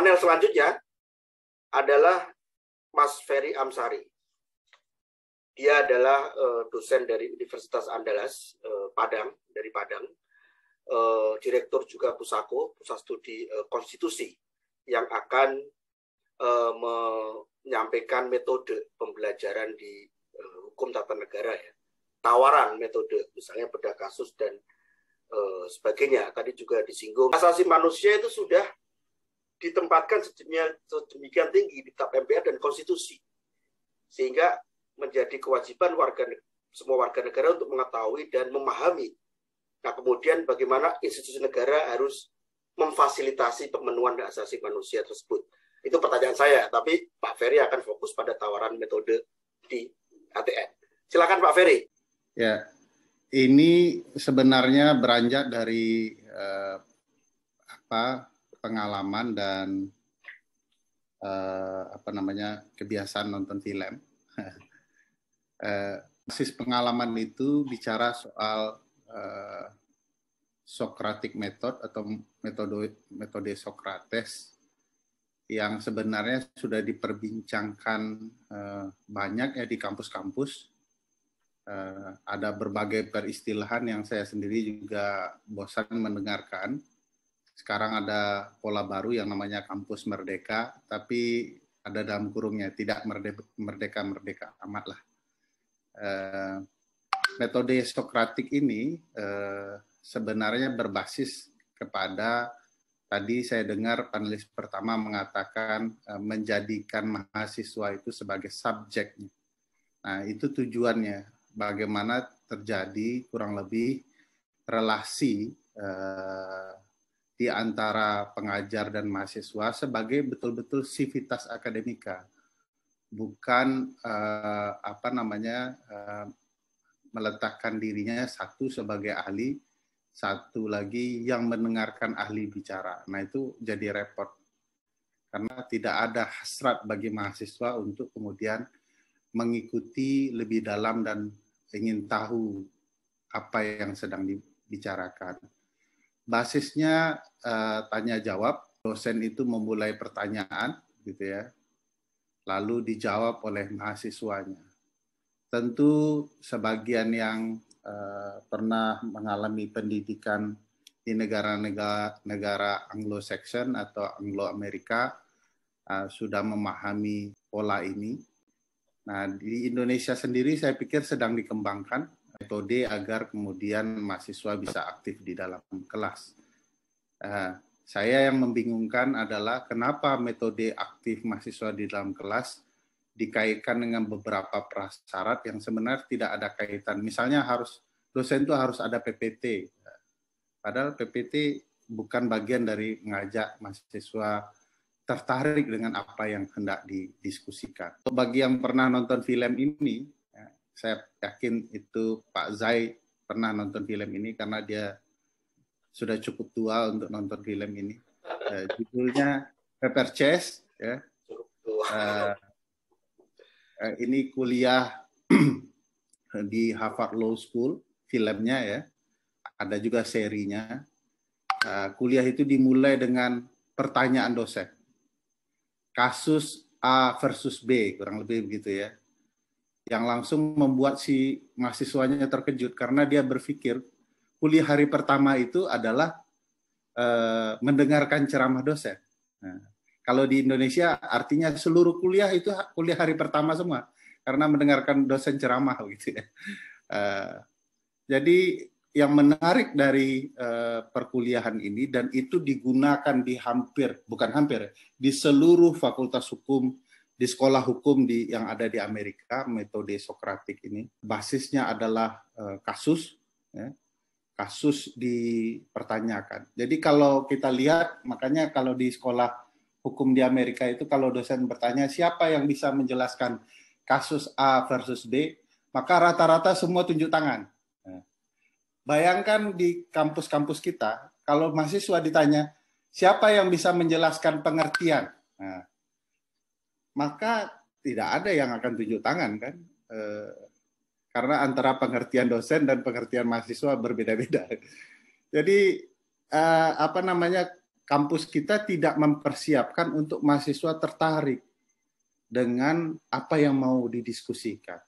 panel selanjutnya adalah Mas Ferry Amsari. Dia adalah uh, dosen dari Universitas Andalas uh, Padang dari Padang, uh, direktur juga Pusako Pusat Studi uh, Konstitusi yang akan uh, menyampaikan metode pembelajaran di uh, hukum tata negara ya, tawaran metode misalnya beda kasus dan uh, sebagainya. Tadi juga disinggung asasi manusia itu sudah ditempatkan sedemikian, tinggi di tap MPR dan konstitusi sehingga menjadi kewajiban warga semua warga negara untuk mengetahui dan memahami. Nah, kemudian bagaimana institusi negara harus memfasilitasi pemenuhan hak asasi manusia tersebut. Itu pertanyaan saya, tapi Pak Ferry akan fokus pada tawaran metode di ATN. Silakan Pak Ferry. Ya, ini sebenarnya beranjak dari eh, apa pengalaman dan uh, apa namanya kebiasaan nonton film. eh, basis pengalaman itu bicara soal uh, Socratic method atau metode metode Sokrates yang sebenarnya sudah diperbincangkan uh, banyak ya di kampus-kampus. Uh, ada berbagai peristilahan yang saya sendiri juga bosan mendengarkan sekarang ada pola baru yang namanya kampus merdeka, tapi ada dalam kurungnya tidak merdeka merdeka amatlah eh, metode Sokratik ini eh, sebenarnya berbasis kepada tadi saya dengar panelis pertama mengatakan eh, menjadikan mahasiswa itu sebagai subjeknya. Nah itu tujuannya bagaimana terjadi kurang lebih relasi di antara pengajar dan mahasiswa sebagai betul-betul sivitas akademika, bukan uh, apa namanya uh, meletakkan dirinya satu sebagai ahli, satu lagi yang mendengarkan ahli bicara. Nah itu jadi repot karena tidak ada hasrat bagi mahasiswa untuk kemudian mengikuti lebih dalam dan ingin tahu apa yang sedang dibicarakan basisnya uh, tanya jawab. Dosen itu memulai pertanyaan, gitu ya, lalu dijawab oleh mahasiswanya. Tentu sebagian yang uh, pernah mengalami pendidikan di negara-negara negara Anglo-Saxon atau Anglo-Amerika uh, sudah memahami pola ini. Nah, di Indonesia sendiri saya pikir sedang dikembangkan metode agar kemudian mahasiswa bisa aktif di dalam kelas. Uh, saya yang membingungkan adalah kenapa metode aktif mahasiswa di dalam kelas dikaitkan dengan beberapa prasyarat yang sebenarnya tidak ada kaitan. Misalnya harus dosen itu harus ada PPT. Padahal PPT bukan bagian dari mengajak mahasiswa tertarik dengan apa yang hendak didiskusikan. Bagi yang pernah nonton film ini, saya yakin itu Pak Zai pernah nonton film ini karena dia sudah cukup tua untuk nonton film ini. Uh, judulnya Pepper Chase, ya. Uh, uh, ini kuliah di Harvard Law School, filmnya ya. Ada juga serinya. Uh, kuliah itu dimulai dengan pertanyaan dosen. Kasus A versus B, kurang lebih begitu ya yang langsung membuat si mahasiswanya terkejut karena dia berpikir kuliah hari pertama itu adalah e, mendengarkan ceramah dosen. Nah, kalau di Indonesia artinya seluruh kuliah itu kuliah hari pertama semua karena mendengarkan dosen ceramah gitu ya. E, jadi yang menarik dari e, perkuliahan ini dan itu digunakan di hampir bukan hampir ya, di seluruh fakultas hukum di sekolah hukum di yang ada di Amerika metode Sokratik ini basisnya adalah eh, kasus ya. kasus dipertanyakan. Jadi kalau kita lihat makanya kalau di sekolah hukum di Amerika itu kalau dosen bertanya siapa yang bisa menjelaskan kasus A versus B maka rata-rata semua tunjuk tangan. ya. bayangkan di kampus-kampus kita kalau mahasiswa ditanya siapa yang bisa menjelaskan pengertian. Nah, maka tidak ada yang akan tunjuk tangan kan eh, karena antara pengertian dosen dan pengertian mahasiswa berbeda-beda jadi eh, apa namanya kampus kita tidak mempersiapkan untuk mahasiswa tertarik dengan apa yang mau didiskusikan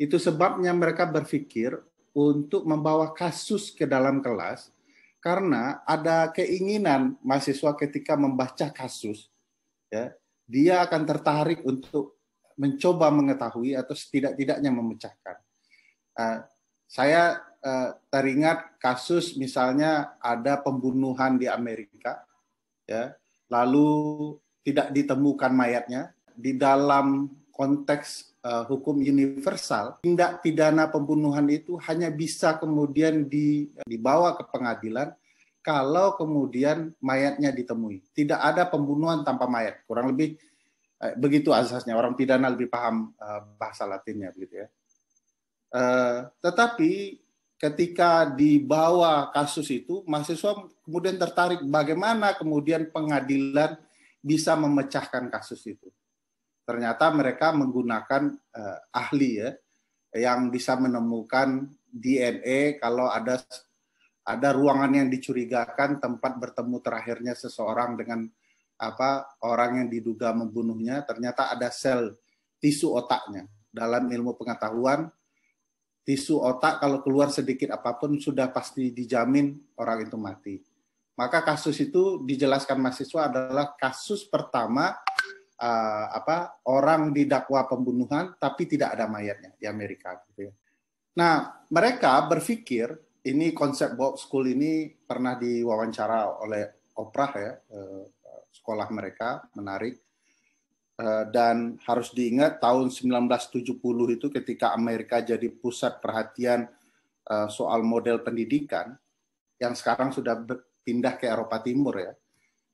itu sebabnya mereka berpikir untuk membawa kasus ke dalam kelas karena ada keinginan mahasiswa ketika membaca kasus ya dia akan tertarik untuk mencoba mengetahui atau setidak-tidaknya memecahkan. Eh, saya eh, teringat kasus misalnya ada pembunuhan di Amerika, ya, lalu tidak ditemukan mayatnya di dalam konteks eh, hukum universal tindak pidana pembunuhan itu hanya bisa kemudian dibawa ke pengadilan kalau kemudian mayatnya ditemui. Tidak ada pembunuhan tanpa mayat. Kurang lebih eh, begitu asasnya. Orang pidana lebih paham eh, bahasa Latinnya begitu ya. Eh, tetapi ketika dibawa kasus itu, mahasiswa kemudian tertarik bagaimana kemudian pengadilan bisa memecahkan kasus itu. Ternyata mereka menggunakan eh, ahli ya yang bisa menemukan DNA kalau ada ada ruangan yang dicurigakan tempat bertemu terakhirnya seseorang dengan apa orang yang diduga membunuhnya ternyata ada sel tisu otaknya dalam ilmu pengetahuan tisu otak kalau keluar sedikit apapun sudah pasti dijamin orang itu mati maka kasus itu dijelaskan mahasiswa adalah kasus pertama uh, apa orang didakwa pembunuhan tapi tidak ada mayatnya di Amerika gitu ya. Nah, mereka berpikir ini konsep Bob School ini pernah diwawancara oleh Oprah ya, eh, sekolah mereka menarik. Eh, dan harus diingat tahun 1970 itu ketika Amerika jadi pusat perhatian eh, soal model pendidikan yang sekarang sudah pindah ke Eropa Timur ya.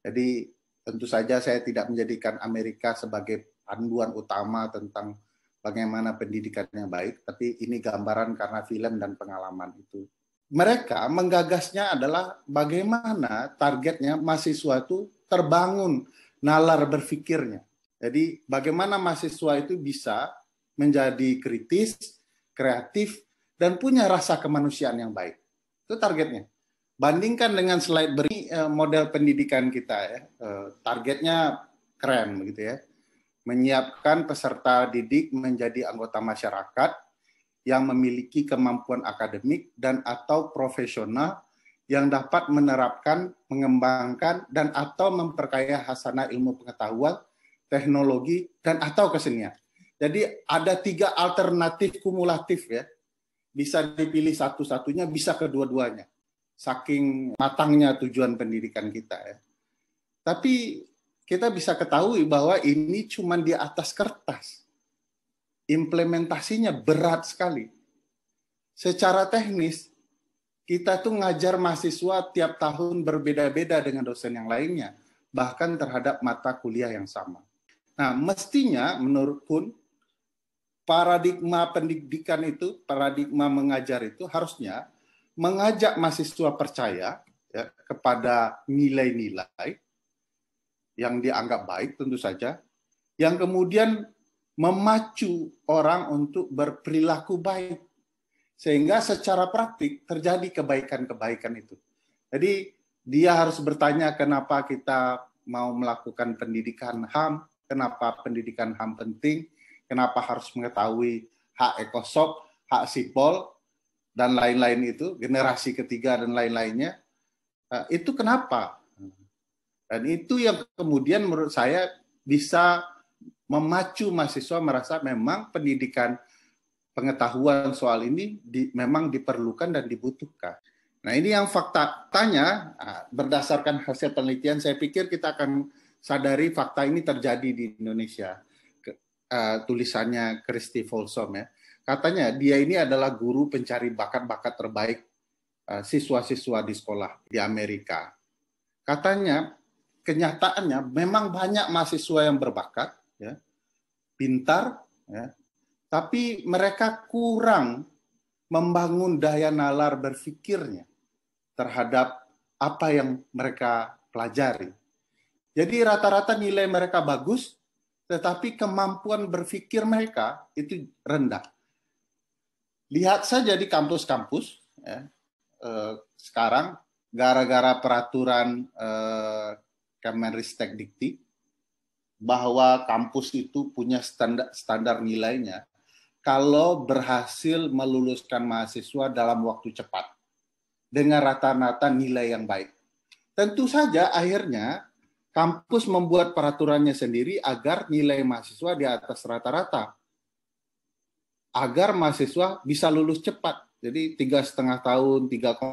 Jadi tentu saja saya tidak menjadikan Amerika sebagai panduan utama tentang bagaimana pendidikannya baik, tapi ini gambaran karena film dan pengalaman itu mereka menggagasnya adalah bagaimana targetnya mahasiswa itu terbangun nalar berpikirnya. Jadi bagaimana mahasiswa itu bisa menjadi kritis, kreatif, dan punya rasa kemanusiaan yang baik. Itu targetnya. Bandingkan dengan slide beri eh, model pendidikan kita ya, eh, targetnya keren begitu ya. Menyiapkan peserta didik menjadi anggota masyarakat yang memiliki kemampuan akademik dan atau profesional yang dapat menerapkan, mengembangkan, dan atau memperkaya hasanah ilmu pengetahuan, teknologi, dan atau kesenian. Jadi ada tiga alternatif kumulatif ya. Bisa dipilih satu-satunya, bisa kedua-duanya. Saking matangnya tujuan pendidikan kita ya. Tapi kita bisa ketahui bahwa ini cuma di atas kertas implementasinya berat sekali. Secara teknis, kita tuh ngajar mahasiswa tiap tahun berbeda-beda dengan dosen yang lainnya, bahkan terhadap mata kuliah yang sama. Nah, mestinya menurut pun paradigma pendidikan itu, paradigma mengajar itu harusnya mengajak mahasiswa percaya ya, kepada nilai-nilai yang dianggap baik tentu saja, yang kemudian memacu orang untuk berperilaku baik. Sehingga secara praktik terjadi kebaikan-kebaikan itu. Jadi dia harus bertanya kenapa kita mau melakukan pendidikan HAM, kenapa pendidikan HAM penting, kenapa harus mengetahui hak ekosop, hak sipol, dan lain-lain itu, generasi ketiga dan lain-lainnya. Eh, itu kenapa? Dan itu yang kemudian menurut saya bisa memacu mahasiswa merasa memang pendidikan pengetahuan soal ini di, memang diperlukan dan dibutuhkan. Nah ini yang fakta tanya ah, berdasarkan hasil penelitian saya pikir kita akan sadari fakta ini terjadi di Indonesia. Ke, uh, tulisannya Christy Folsom ya. Katanya dia ini adalah guru pencari bakat-bakat terbaik siswa ah, siswa-siswa di sekolah di Amerika. Katanya kenyataannya memang banyak mahasiswa yang berbakat, ya, pintar, ya, tapi mereka kurang membangun daya nalar berpikirnya terhadap apa yang mereka pelajari. Jadi rata-rata nilai mereka bagus, tetapi kemampuan berpikir mereka itu rendah. Lihat saja di kampus-kampus ya, eh, sekarang, gara-gara peraturan eh, Kemenristek Dikti, bahwa kampus itu punya standar, standar nilainya kalau berhasil meluluskan mahasiswa dalam waktu cepat dengan rata-rata nilai yang baik. Tentu saja akhirnya kampus membuat peraturannya sendiri agar nilai mahasiswa di atas rata-rata. Agar mahasiswa bisa lulus cepat. Jadi tiga setengah tahun, 3,6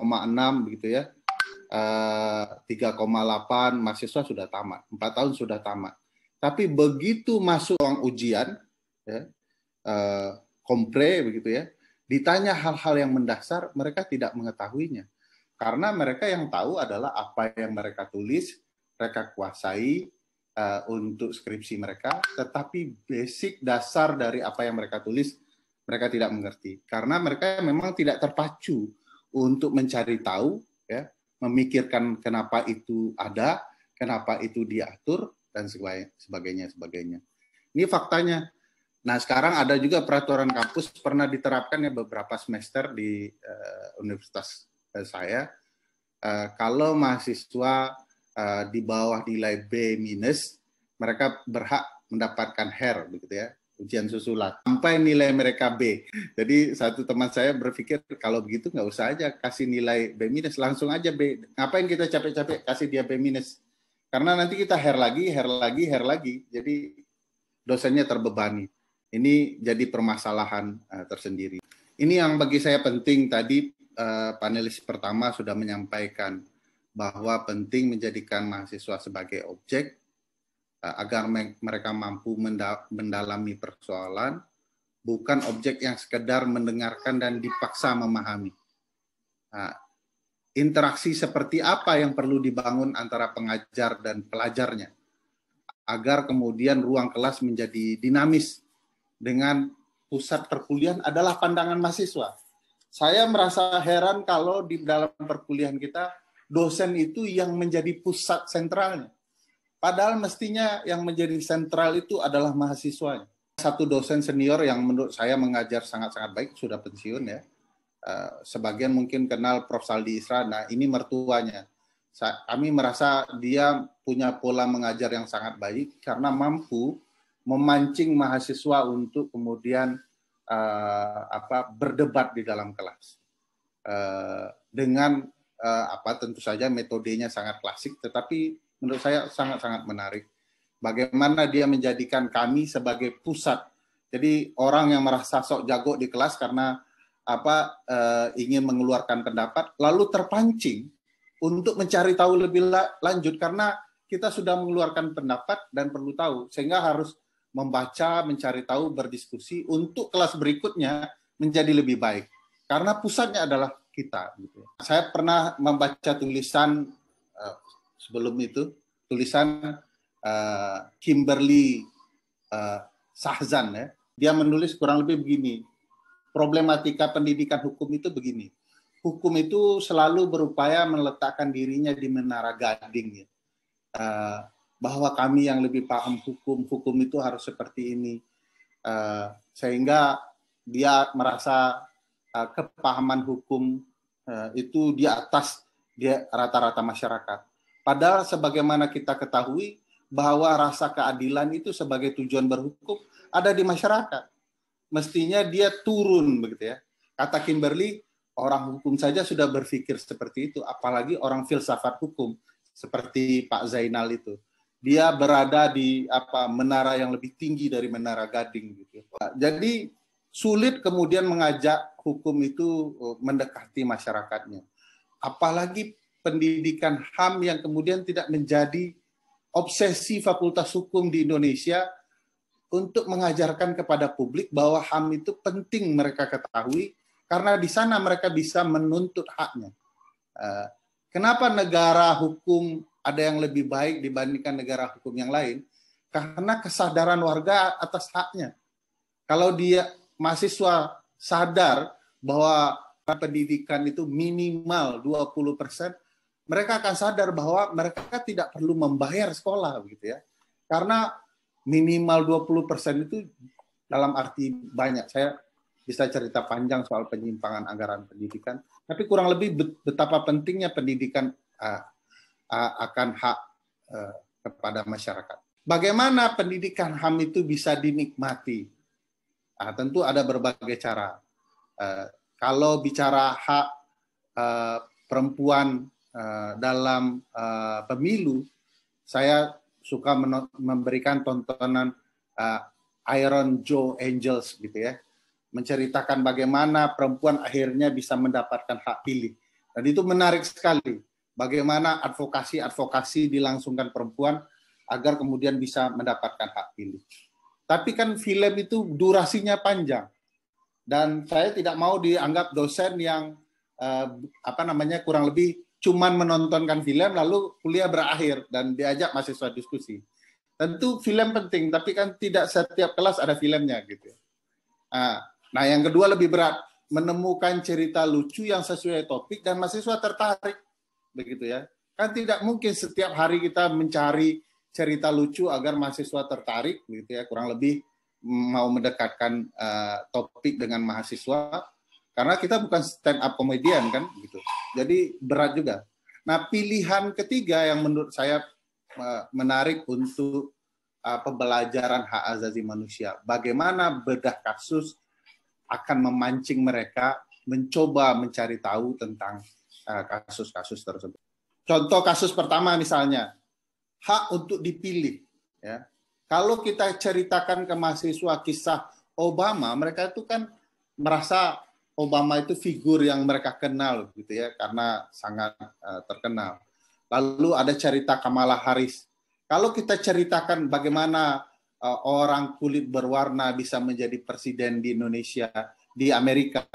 begitu ya. 3,8 eh, mahasiswa sudah tamat, 4 tahun sudah tamat. Tapi begitu masuk ruang ujian, ya, eh, kompre begitu ya, ditanya hal-hal yang mendasar, mereka tidak mengetahuinya. Karena mereka yang tahu adalah apa yang mereka tulis, mereka kuasai uh, untuk skripsi mereka, tetapi basic dasar dari apa yang mereka tulis mereka tidak mengerti karena mereka memang tidak terpacu untuk mencari tahu ya, memikirkan kenapa itu ada, kenapa itu diatur, dan sebagainya sebagainya. Ini faktanya. Nah, sekarang ada juga peraturan kampus pernah diterapkan ya beberapa semester di uh, universitas uh, saya. Uh, kalau mahasiswa uh, di bawah nilai B minus, mereka berhak mendapatkan hair begitu ya ujian susulan sampai nilai mereka B. Jadi satu teman saya berpikir kalau begitu nggak usah aja kasih nilai B minus langsung aja B. Ngapain kita capek-capek kasih dia B minus? Karena nanti kita hair lagi, hair lagi, hair lagi. Jadi dosennya terbebani. Ini jadi permasalahan uh, tersendiri. Ini yang bagi saya penting tadi uh, panelis pertama sudah menyampaikan bahwa penting menjadikan mahasiswa sebagai objek uh, agar me mereka mampu mendalami persoalan, bukan objek yang sekedar mendengarkan dan dipaksa memahami. Nah, interaksi seperti apa yang perlu dibangun antara pengajar dan pelajarnya agar kemudian ruang kelas menjadi dinamis dengan pusat perkuliahan adalah pandangan mahasiswa. Saya merasa heran kalau di dalam perkuliahan kita dosen itu yang menjadi pusat sentralnya. Padahal mestinya yang menjadi sentral itu adalah mahasiswanya. Satu dosen senior yang menurut saya mengajar sangat-sangat baik sudah pensiun ya Eh, sebagian mungkin kenal Prof. Saldi Isra, nah ini mertuanya. kami merasa dia punya pola mengajar yang sangat baik karena mampu memancing mahasiswa untuk kemudian uh, apa berdebat di dalam kelas uh, dengan uh, apa tentu saja metodenya sangat klasik tetapi menurut saya sangat-sangat menarik bagaimana dia menjadikan kami sebagai pusat. Jadi orang yang merasa sok jago di kelas karena apa uh, ingin mengeluarkan pendapat lalu terpancing untuk mencari tahu lebih lanjut karena kita sudah mengeluarkan pendapat dan perlu tahu sehingga harus membaca, mencari tahu, berdiskusi untuk kelas berikutnya menjadi lebih baik. Karena pusatnya adalah kita gitu. Saya pernah membaca tulisan uh, sebelum itu tulisan uh, Kimberly uh, Sahzan ya. Dia menulis kurang lebih begini problematika pendidikan hukum itu begini. Hukum itu selalu berupaya meletakkan dirinya di menara gading. Ya. Uh, bahwa kami yang lebih paham hukum, hukum itu harus seperti ini. Uh, sehingga dia merasa uh, kepahaman hukum uh, itu di atas dia rata-rata masyarakat. Padahal sebagaimana kita ketahui bahwa rasa keadilan itu sebagai tujuan berhukum ada di masyarakat mestinya dia turun begitu ya. Kata Kimberly, orang hukum saja sudah berpikir seperti itu, apalagi orang filsafat hukum seperti Pak Zainal itu. Dia berada di apa menara yang lebih tinggi dari menara gading gitu. Nah, jadi sulit kemudian mengajak hukum itu uh, mendekati masyarakatnya. Apalagi pendidikan HAM yang kemudian tidak menjadi obsesi fakultas hukum di Indonesia untuk mengajarkan kepada publik bahwa HAM itu penting mereka ketahui karena di sana mereka bisa menuntut haknya. Eh, kenapa negara hukum ada yang lebih baik dibandingkan negara hukum yang lain? Karena kesadaran warga atas haknya. Kalau dia mahasiswa sadar bahwa pendidikan itu minimal 20 persen, mereka akan sadar bahwa mereka tidak perlu membayar sekolah, gitu ya. Karena minimal 20% itu dalam arti banyak. Saya bisa cerita panjang soal penyimpangan anggaran pendidikan, tapi kurang lebih betapa pentingnya pendidikan uh, akan hak e, kepada masyarakat. Bagaimana pendidikan HAM itu bisa dinikmati? Nah, tentu ada berbagai cara. E, kalau bicara hak e, perempuan dalam pemilu, saya suka memberikan tontonan uh, Iron Joe Angels gitu ya. Menceritakan bagaimana perempuan akhirnya bisa mendapatkan hak pilih. Dan itu menarik sekali. Bagaimana advokasi-advokasi dilangsungkan perempuan agar kemudian bisa mendapatkan hak pilih. Tapi kan film itu durasinya panjang. Dan saya tidak mau dianggap dosen yang eh, apa namanya kurang lebih cuman menontonkan film lalu kuliah berakhir dan diajak mahasiswa diskusi. Tentu film penting, tapi kan tidak setiap kelas ada filmnya gitu. Ah, nah, yang kedua lebih berat, menemukan cerita lucu yang sesuai topik dan mahasiswa tertarik begitu ya. Kan tidak mungkin setiap hari kita mencari cerita lucu agar mahasiswa tertarik begitu ya, kurang lebih mau mendekatkan uh, topik dengan mahasiswa karena kita bukan stand up komedian kan gitu jadi berat juga. Nah, pilihan ketiga yang menurut saya eh, menarik untuk eh, pembelajaran hak asasi manusia. Bagaimana bedah kasus akan memancing mereka mencoba mencari tahu tentang eh, kasus-kasus tersebut. Contoh kasus pertama misalnya, hak untuk dipilih. Ya. Kalau kita ceritakan ke mahasiswa kisah Obama, mereka itu kan merasa Obama itu figur yang mereka kenal gitu ya karena sangat uh, terkenal. Lalu ada cerita Kamala Harris. Kalau kita ceritakan bagaimana uh, orang kulit berwarna bisa menjadi presiden di Indonesia, di Amerika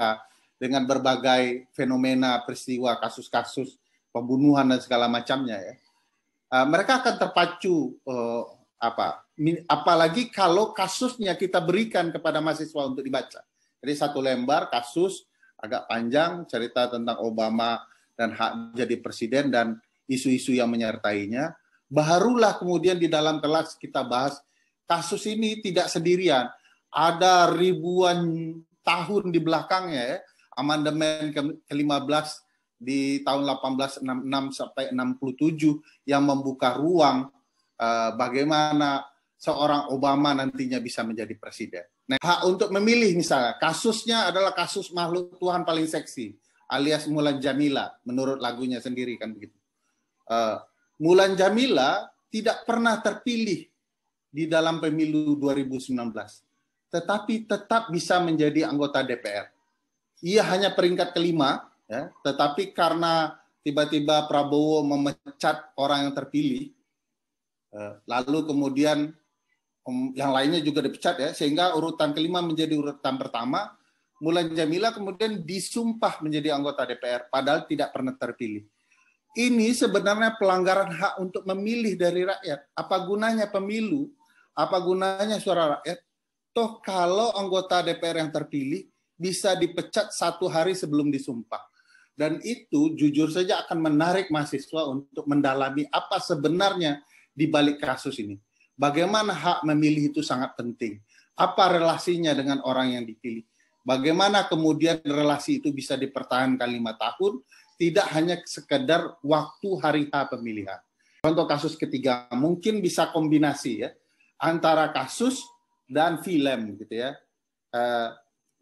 dengan berbagai fenomena, peristiwa, kasus-kasus pembunuhan dan segala macamnya ya. Uh, mereka akan terpacu uh, apa apalagi kalau kasusnya kita berikan kepada mahasiswa untuk dibaca jadi satu lembar kasus agak panjang cerita tentang Obama dan hak jadi presiden dan isu-isu yang menyertainya. Barulah kemudian di dalam kelas kita bahas kasus ini tidak sendirian. Ada ribuan tahun di belakangnya ya, amandemen ke-15 di tahun 1866 sampai 67 yang membuka ruang uh, bagaimana seorang Obama nantinya bisa menjadi presiden. Nah, hak untuk memilih misalnya, kasusnya adalah kasus makhluk Tuhan paling seksi, alias Mulan Jamila, menurut lagunya sendiri kan begitu. Uh, Mulan Jamila tidak pernah terpilih di dalam pemilu 2019, tetapi tetap bisa menjadi anggota DPR. Ia hanya peringkat kelima, ya, tetapi karena tiba-tiba Prabowo memecat orang yang terpilih, eh, lalu kemudian yang lainnya juga dipecat ya sehingga urutan kelima menjadi urutan pertama Mulan Jamila kemudian disumpah menjadi anggota DPR padahal tidak pernah terpilih ini sebenarnya pelanggaran hak untuk memilih dari rakyat apa gunanya pemilu apa gunanya suara rakyat toh kalau anggota DPR yang terpilih bisa dipecat satu hari sebelum disumpah dan itu jujur saja akan menarik mahasiswa untuk mendalami apa sebenarnya di balik kasus ini Bagaimana hak memilih itu sangat penting. Apa relasinya dengan orang yang dipilih? Bagaimana kemudian relasi itu bisa dipertahankan lima tahun? Tidak hanya sekedar waktu hari H pemilihan. Contoh kasus ketiga mungkin bisa kombinasi ya antara kasus dan film gitu ya. Uh,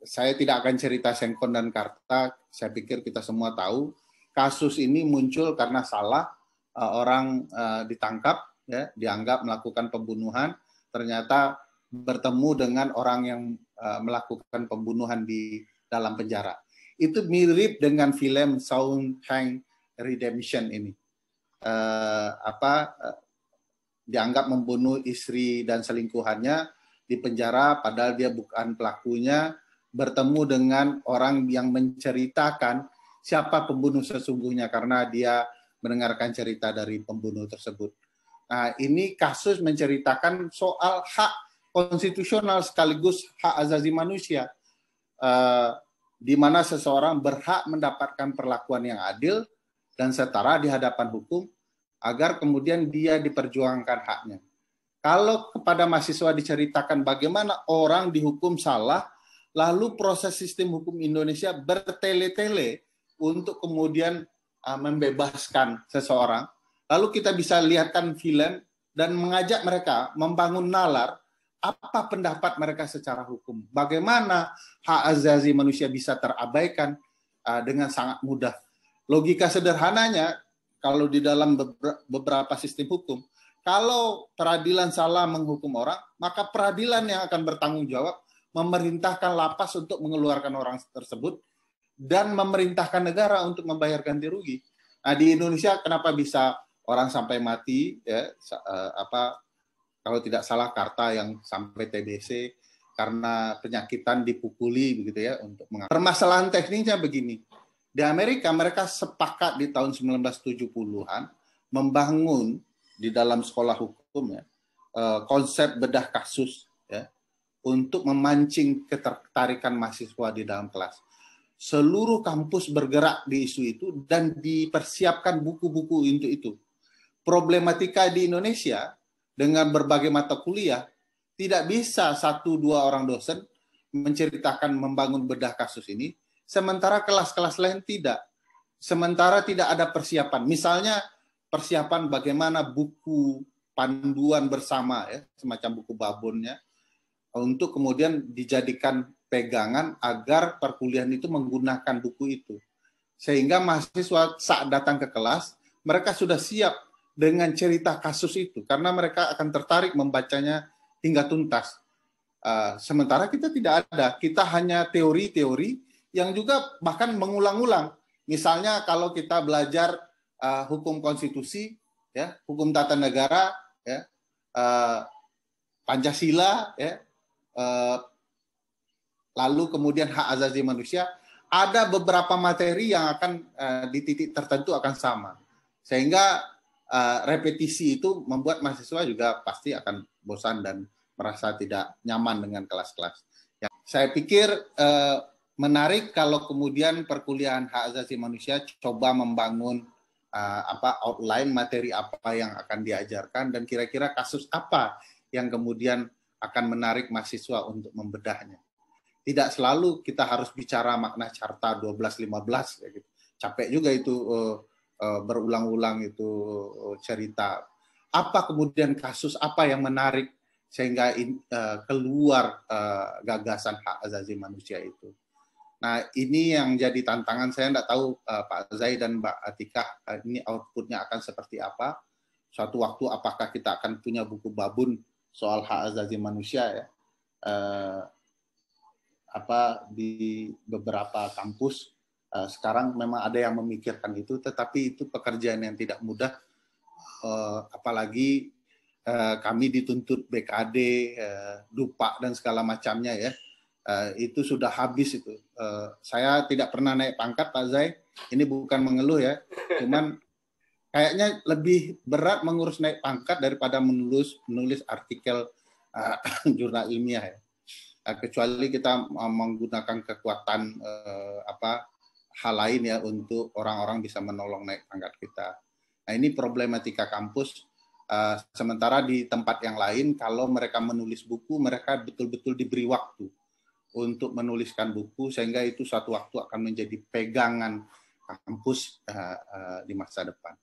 saya tidak akan cerita Sengkon dan Karta. Saya pikir kita semua tahu kasus ini muncul karena salah uh, orang uh, ditangkap ya, dianggap melakukan pembunuhan, ternyata bertemu dengan orang yang uh, melakukan pembunuhan di dalam penjara. Itu mirip dengan film Sound Hang Redemption ini. Uh, apa uh, dianggap membunuh istri dan selingkuhannya di penjara padahal dia bukan pelakunya bertemu dengan orang yang menceritakan siapa pembunuh sesungguhnya karena dia mendengarkan cerita dari pembunuh tersebut. Nah, ini kasus menceritakan soal hak konstitusional sekaligus hak azazi manusia, eh, di mana seseorang berhak mendapatkan perlakuan yang adil dan setara di hadapan hukum, agar kemudian dia diperjuangkan haknya. Kalau kepada mahasiswa diceritakan bagaimana orang dihukum salah, lalu proses sistem hukum Indonesia bertele-tele untuk kemudian eh, membebaskan seseorang, Lalu kita bisa lihatkan film dan mengajak mereka membangun nalar apa pendapat mereka secara hukum. Bagaimana hak azazi manusia bisa terabaikan uh, dengan sangat mudah. Logika sederhananya, kalau di dalam beberapa sistem hukum, kalau peradilan salah menghukum orang, maka peradilan yang akan bertanggung jawab memerintahkan lapas untuk mengeluarkan orang tersebut dan memerintahkan negara untuk membayar ganti rugi. Nah, di Indonesia kenapa bisa orang sampai mati ya eh, apa kalau tidak salah Karta yang sampai TBC karena penyakitan dipukuli begitu ya untuk Permasalahan teknisnya begini. Di Amerika mereka sepakat di tahun 1970-an membangun di dalam sekolah hukum ya eh, konsep bedah kasus ya untuk memancing ketertarikan mahasiswa di dalam kelas. Seluruh kampus bergerak di isu itu dan dipersiapkan buku-buku untuk itu problematika di Indonesia dengan berbagai mata kuliah tidak bisa satu dua orang dosen menceritakan membangun bedah kasus ini sementara kelas-kelas lain tidak sementara tidak ada persiapan misalnya persiapan bagaimana buku panduan bersama ya semacam buku babonnya untuk kemudian dijadikan pegangan agar perkuliahan itu menggunakan buku itu sehingga mahasiswa saat datang ke kelas mereka sudah siap dengan cerita kasus itu karena mereka akan tertarik membacanya hingga tuntas. Uh, sementara kita tidak ada, kita hanya teori-teori yang juga bahkan mengulang-ulang. Misalnya kalau kita belajar uh, hukum konstitusi, ya, hukum tata negara, ya, uh, Pancasila, ya, uh, lalu kemudian hak asasi manusia, ada beberapa materi yang akan uh, di titik tertentu akan sama, sehingga Eh, repetisi itu membuat mahasiswa juga pasti akan bosan dan merasa tidak nyaman dengan kelas-kelas. Ya, saya pikir eh, menarik kalau kemudian perkuliahan hak asasi manusia coba membangun eh, apa outline materi apa yang akan diajarkan dan kira-kira kasus apa yang kemudian akan menarik mahasiswa untuk membedahnya. Tidak selalu kita harus bicara makna carta 12-15 ya gitu. Capek juga itu eh, Eh, berulang-ulang itu eh, cerita. Apa kemudian kasus apa yang menarik sehingga in, uh, keluar uh, gagasan hak asasi manusia itu. Nah ini yang jadi tantangan saya tidak tahu uh, Pak Zai dan Mbak Atika uh, ini outputnya akan seperti apa. Suatu waktu apakah kita akan punya buku babun soal hak asasi manusia ya. Uh, apa di beberapa kampus Eh, sekarang memang ada yang memikirkan itu, tetapi itu pekerjaan yang tidak mudah, eh, apalagi eh, kami dituntut BKD, dupa dan segala macamnya ya, itu sudah habis itu. saya tidak pernah naik pangkat Pak Zai, ini bukan mengeluh ya, cuman kayaknya lebih berat mengurus naik pangkat daripada menulis menulis artikel jurnal ilmiah ya. kecuali kita menggunakan kekuatan apa hal lain ya untuk orang-orang bisa menolong naik pangkat kita. Nah ini problematika kampus. Eh, sementara di tempat yang lain, kalau mereka menulis buku, mereka betul-betul diberi waktu untuk menuliskan buku, sehingga itu satu waktu akan menjadi pegangan kampus eh, eh, di masa depan.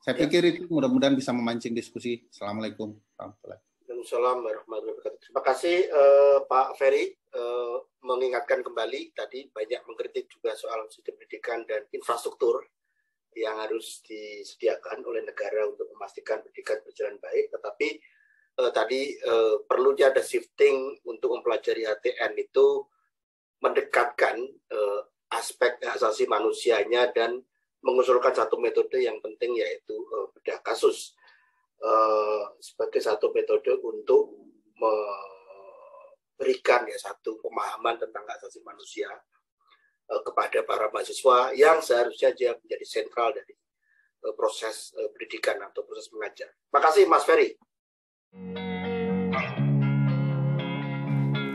Saya ya. pikir itu mudah-mudahan bisa memancing diskusi. Assalamualaikum warahmatullahi wabarakatuh. Terima kasih uh, Pak Ferry. Uh, mengingatkan kembali tadi banyak mengkritik juga soal sistem pendidikan dan infrastruktur yang harus disediakan oleh negara untuk memastikan pendidikan berjalan baik. Tetapi eh, tadi eh, perlunya ada shifting untuk mempelajari ATN itu mendekatkan eh, aspek asasi manusianya dan mengusulkan satu metode yang penting yaitu eh, bedah kasus eh, sebagai satu metode untuk berikan ya satu pemahaman tentang hak asasi manusia eh, kepada para mahasiswa yang seharusnya dia menjadi sentral dari eh, proses eh, pendidikan atau proses mengajar. Makasih Mas Ferry.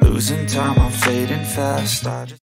Losing time, I'm fading fast.